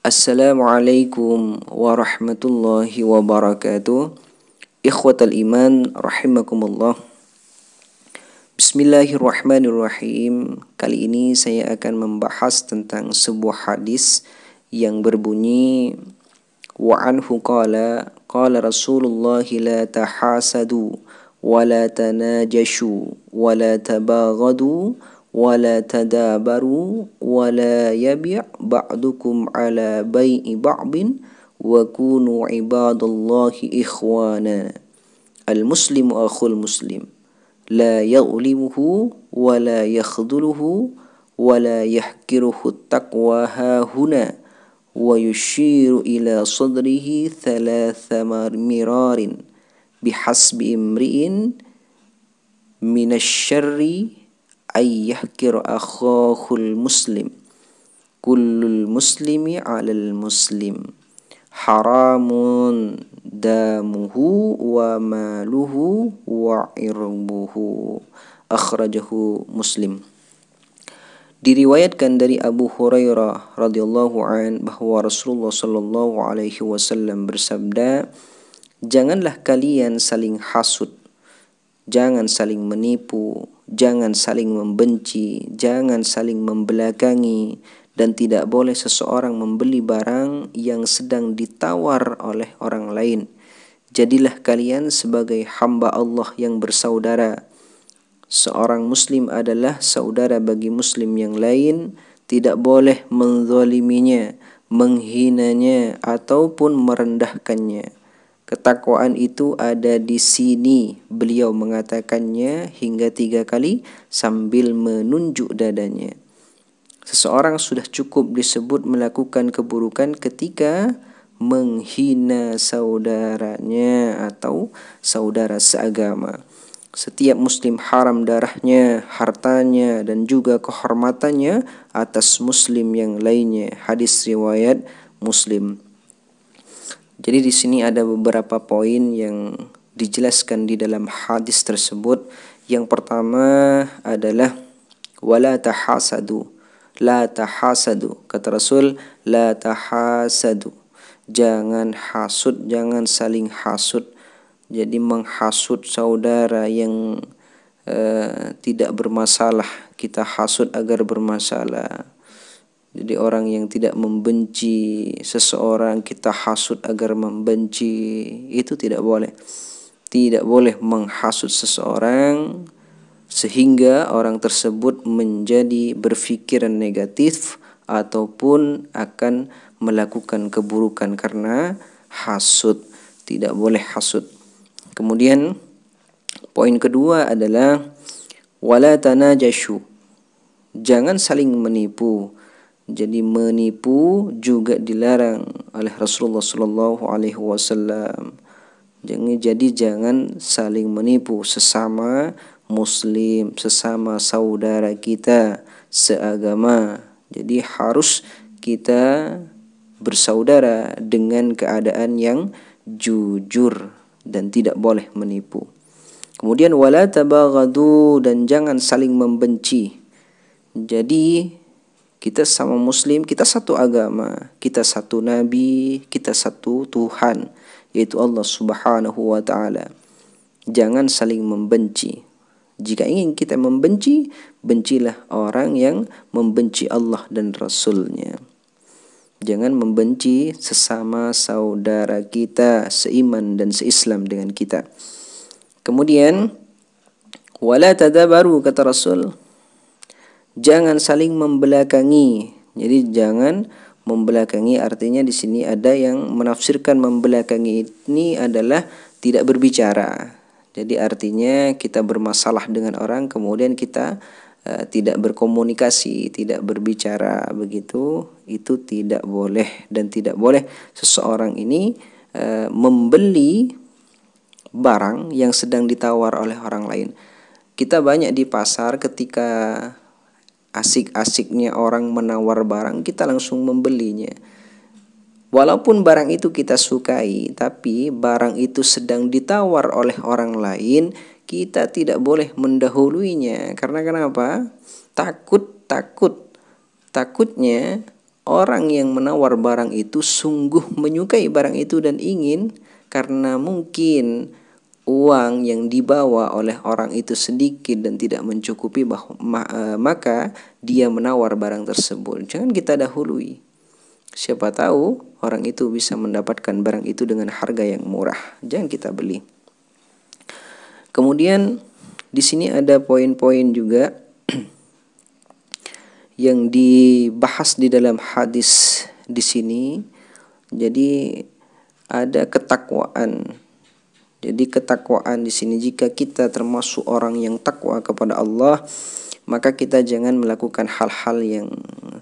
Assalamualaikum warahmatullahi wabarakatuh Ikhwatal iman rahimakumullah Bismillahirrahmanirrahim Kali ini saya akan membahas tentang sebuah hadis yang berbunyi Wa qala qala Rasulullah la tahasadu wa la tanajashu wa la ولا تدابروا ولا يبيع بعضكم على بيع بعض وكونوا عباد الله إخوانا المسلم أخو المسلم لا يظلمه ولا يخذله ولا يحكره التقوى ها هنا ويشير إلى صدره ثلاث مرار بحسب امرئ من الشر ayyahkir akhahul muslim kullul muslimi alal muslim haramun damuhu wa maluhu wa irbuhu akhrajahu muslim diriwayatkan dari Abu Hurairah radhiyallahu an bahwa Rasulullah shallallahu alaihi wasallam bersabda janganlah kalian saling hasut jangan saling menipu jangan saling membenci, jangan saling membelakangi, dan tidak boleh seseorang membeli barang yang sedang ditawar oleh orang lain. Jadilah kalian sebagai hamba Allah yang bersaudara. Seorang muslim adalah saudara bagi muslim yang lain, tidak boleh menzaliminya, menghinanya ataupun merendahkannya. Ketakwaan itu ada di sini. Beliau mengatakannya hingga tiga kali sambil menunjuk dadanya. Seseorang sudah cukup disebut melakukan keburukan ketika menghina saudaranya atau saudara seagama. Setiap muslim haram darahnya, hartanya, dan juga kehormatannya atas muslim yang lainnya. Hadis riwayat Muslim. Jadi di sini ada beberapa poin yang dijelaskan di dalam hadis tersebut. Yang pertama adalah wala tahasadu. La tahasadu. Kata Rasul, la tahasadu. Jangan hasud, jangan saling hasud. Jadi menghasut saudara yang uh, tidak bermasalah, kita hasut agar bermasalah. Jadi orang yang tidak membenci seseorang kita hasut agar membenci itu tidak boleh. Tidak boleh menghasut seseorang sehingga orang tersebut menjadi berpikiran negatif ataupun akan melakukan keburukan karena hasut. Tidak boleh hasut. Kemudian poin kedua adalah wala tanajashu. Jangan saling menipu jadi menipu juga dilarang oleh Rasulullah Shallallahu Alaihi Wasallam. Jadi jangan saling menipu sesama muslim, sesama saudara kita seagama. Jadi harus kita bersaudara dengan keadaan yang jujur dan tidak boleh menipu. Kemudian wala tabaghadu dan jangan saling membenci. Jadi kita sama muslim, kita satu agama, kita satu nabi, kita satu Tuhan, yaitu Allah Subhanahu wa taala. Jangan saling membenci. Jika ingin kita membenci, bencilah orang yang membenci Allah dan Rasulnya. Jangan membenci sesama saudara kita seiman dan seislam dengan kita. Kemudian, wala tadabaru kata Rasul, jangan saling membelakangi. Jadi jangan membelakangi artinya di sini ada yang menafsirkan membelakangi ini adalah tidak berbicara. Jadi artinya kita bermasalah dengan orang kemudian kita uh, tidak berkomunikasi, tidak berbicara begitu, itu tidak boleh dan tidak boleh seseorang ini uh, membeli barang yang sedang ditawar oleh orang lain. Kita banyak di pasar ketika asik-asiknya orang menawar barang kita langsung membelinya walaupun barang itu kita sukai tapi barang itu sedang ditawar oleh orang lain kita tidak boleh mendahuluinya karena kenapa takut takut takutnya orang yang menawar barang itu sungguh menyukai barang itu dan ingin karena mungkin uang yang dibawa oleh orang itu sedikit dan tidak mencukupi e, maka dia menawar barang tersebut. Jangan kita dahului. Siapa tahu orang itu bisa mendapatkan barang itu dengan harga yang murah. Jangan kita beli. Kemudian di sini ada poin-poin juga yang dibahas di dalam hadis di sini. Jadi ada ketakwaan jadi ketakwaan di sini jika kita termasuk orang yang takwa kepada Allah, maka kita jangan melakukan hal-hal yang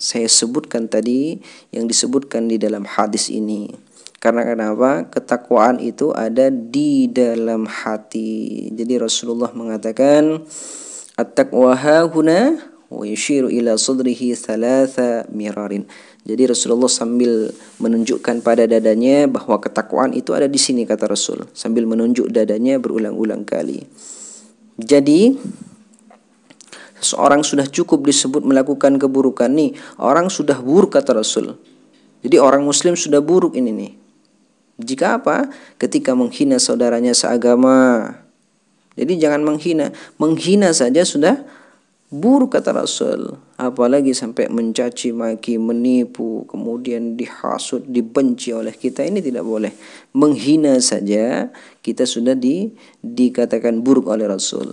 saya sebutkan tadi yang disebutkan di dalam hadis ini. Karena kenapa? Ketakwaan itu ada di dalam hati. Jadi Rasulullah mengatakan at-taqwa huna wa yushiru ila sadrihi thalatha mirarin. Jadi Rasulullah sambil menunjukkan pada dadanya bahwa ketakwaan itu ada di sini kata Rasul sambil menunjuk dadanya berulang-ulang kali. Jadi seorang sudah cukup disebut melakukan keburukan nih, orang sudah buruk kata Rasul. Jadi orang muslim sudah buruk ini nih. Jika apa? Ketika menghina saudaranya seagama. Jadi jangan menghina, menghina saja sudah buruk kata Rasul apalagi sampai mencaci maki menipu kemudian dihasut dibenci oleh kita ini tidak boleh menghina saja kita sudah di dikatakan buruk oleh Rasul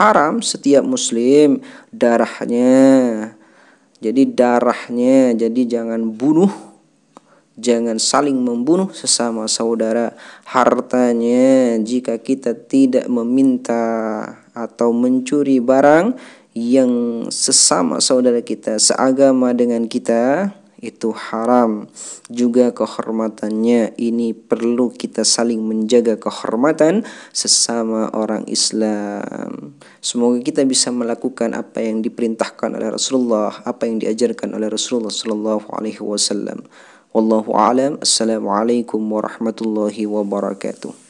haram setiap muslim darahnya jadi darahnya jadi jangan bunuh jangan saling membunuh sesama saudara hartanya jika kita tidak meminta atau mencuri barang yang sesama saudara kita seagama dengan kita itu haram. Juga kehormatannya ini perlu kita saling menjaga kehormatan sesama orang Islam. Semoga kita bisa melakukan apa yang diperintahkan oleh Rasulullah, apa yang diajarkan oleh Rasulullah Shallallahu alaihi wasallam. Wallahu a'lam. Assalamualaikum warahmatullahi wabarakatuh.